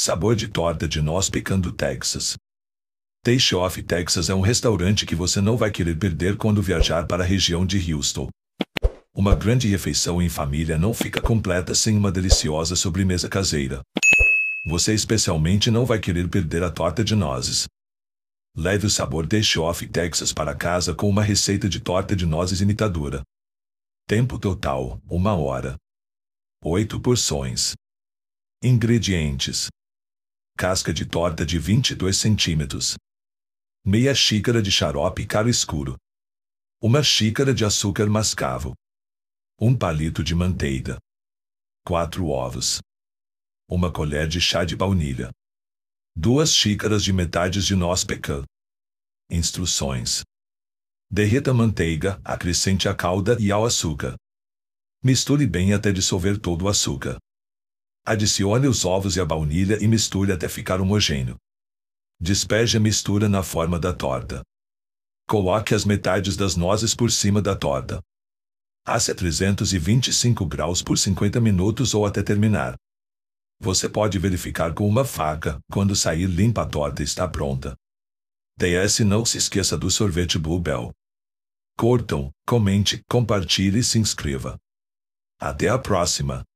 Sabor de torta de nós picando Texas. Taste Texas é um restaurante que você não vai querer perder quando viajar para a região de Houston. Uma grande refeição em família não fica completa sem uma deliciosa sobremesa caseira. Você especialmente não vai querer perder a torta de nozes. Leve o sabor Taste Texas para casa com uma receita de torta de nozes imitadora. Tempo total: 1 hora. 8 porções. Ingredientes: casca de torta de 22 centímetros. Meia xícara de xarope caro escuro. Uma xícara de açúcar mascavo. Um palito de manteiga. Quatro ovos. Uma colher de chá de baunilha. Duas xícaras de metades de noz pecan. Instruções. Derreta a manteiga, acrescente a calda e ao açúcar. Misture bem até dissolver todo o açúcar. Adicione os ovos e a baunilha e misture até ficar homogêneo. Despeje a mistura na forma da torta. Coloque as metades das nozes por cima da torta. Asse a 325 graus por 50 minutos ou até terminar. Você pode verificar com uma faca, quando sair limpa a torta está pronta. DS não se esqueça do sorvete Bluebell. Curtam, comente, compartilhe e se inscreva. Até a próxima!